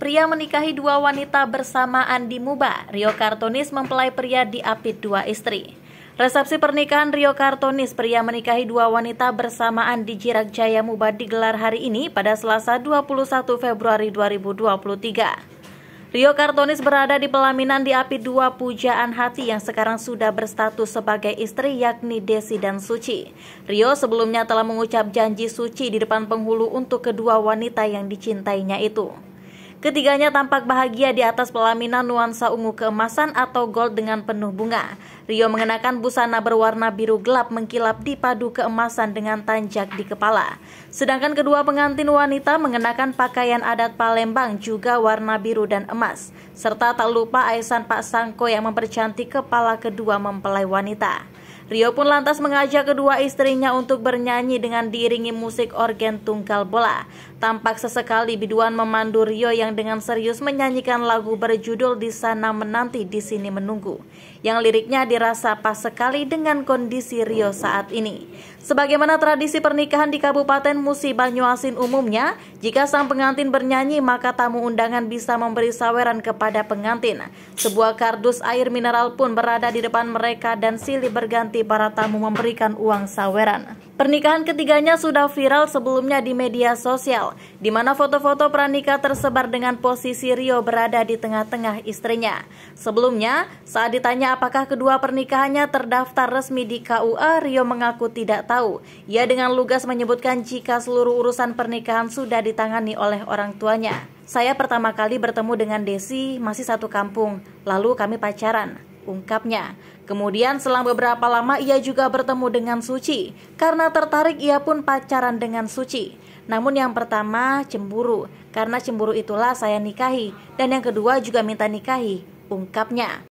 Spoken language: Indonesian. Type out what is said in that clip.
Pria menikahi dua wanita bersamaan di Muba. Rio Kartonis mempelai pria diapit dua istri. Resepsi pernikahan Rio Kartonis, pria menikahi dua wanita bersamaan di Jirak Jaya Muba digelar hari ini pada Selasa 21 Februari 2023. Rio Kartonis berada di pelaminan diapit dua pujaan hati yang sekarang sudah berstatus sebagai istri yakni Desi dan Suci. Rio sebelumnya telah mengucap janji Suci di depan penghulu untuk kedua wanita yang dicintainya itu. Ketiganya tampak bahagia di atas pelaminan nuansa ungu keemasan atau gold dengan penuh bunga. Rio mengenakan busana berwarna biru gelap mengkilap dipadu keemasan dengan tanjak di kepala. Sedangkan kedua pengantin wanita mengenakan pakaian adat Palembang juga warna biru dan emas. Serta tak lupa Aisan Pak Sangko yang mempercantik kepala kedua mempelai wanita. Rio pun lantas mengajak kedua istrinya untuk bernyanyi dengan diiringi musik organ tunggal bola. Tampak sesekali biduan memandu Rio yang dengan serius menyanyikan lagu berjudul Di Sana Menanti, Di Sini Menunggu, yang liriknya dirasa pas sekali dengan kondisi Rio saat ini. Sebagaimana tradisi pernikahan di Kabupaten Musi Banyuasin umumnya, jika sang pengantin bernyanyi maka tamu undangan bisa memberi saweran kepada pengantin. Sebuah kardus air mineral pun berada di depan mereka dan silih berganti para tamu memberikan uang saweran. Pernikahan ketiganya sudah viral sebelumnya di media sosial, di mana foto-foto pranikah tersebar dengan posisi Rio berada di tengah-tengah istrinya. Sebelumnya, saat ditanya apakah kedua pernikahannya terdaftar resmi di KUA, Rio mengaku tidak tahu. Ia dengan lugas menyebutkan jika seluruh urusan pernikahan sudah ditangani oleh orang tuanya. Saya pertama kali bertemu dengan Desi masih satu kampung, lalu kami pacaran ungkapnya. Kemudian selang beberapa lama ia juga bertemu dengan Suci, karena tertarik ia pun pacaran dengan Suci. Namun yang pertama cemburu, karena cemburu itulah saya nikahi, dan yang kedua juga minta nikahi, ungkapnya.